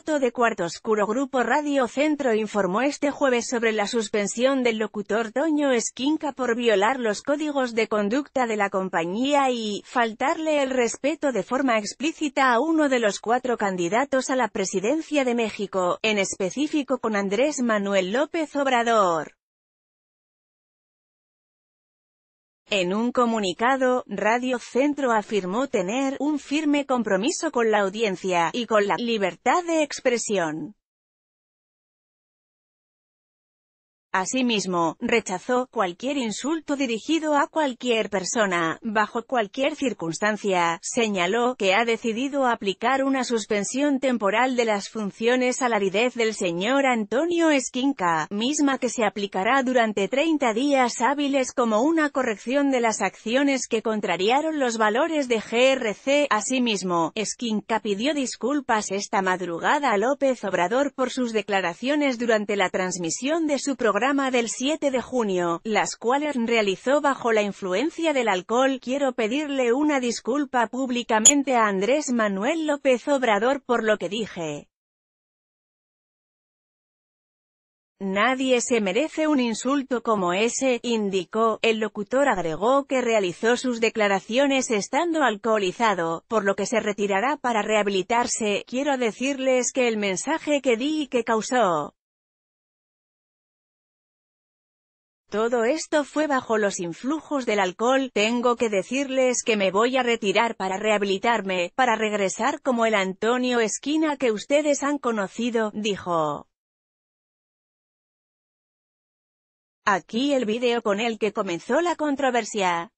piloto de Cuarto Oscuro Grupo Radio Centro informó este jueves sobre la suspensión del locutor Toño Esquinca por violar los códigos de conducta de la compañía y faltarle el respeto de forma explícita a uno de los cuatro candidatos a la presidencia de México, en específico con Andrés Manuel López Obrador. En un comunicado, Radio Centro afirmó tener un firme compromiso con la audiencia y con la libertad de expresión. Asimismo, rechazó cualquier insulto dirigido a cualquier persona, bajo cualquier circunstancia, señaló que ha decidido aplicar una suspensión temporal de las funciones a la aridez del señor Antonio Esquinca, misma que se aplicará durante 30 días hábiles como una corrección de las acciones que contrariaron los valores de GRC. Asimismo, Esquinca pidió disculpas esta madrugada a López Obrador por sus declaraciones durante la transmisión de su programa programa del 7 de junio, las cuales realizó bajo la influencia del alcohol. Quiero pedirle una disculpa públicamente a Andrés Manuel López Obrador por lo que dije. Nadie se merece un insulto como ese, indicó. El locutor agregó que realizó sus declaraciones estando alcoholizado, por lo que se retirará para rehabilitarse. Quiero decirles que el mensaje que di y que causó Todo esto fue bajo los influjos del alcohol, tengo que decirles que me voy a retirar para rehabilitarme, para regresar como el Antonio Esquina que ustedes han conocido, dijo. Aquí el video con el que comenzó la controversia.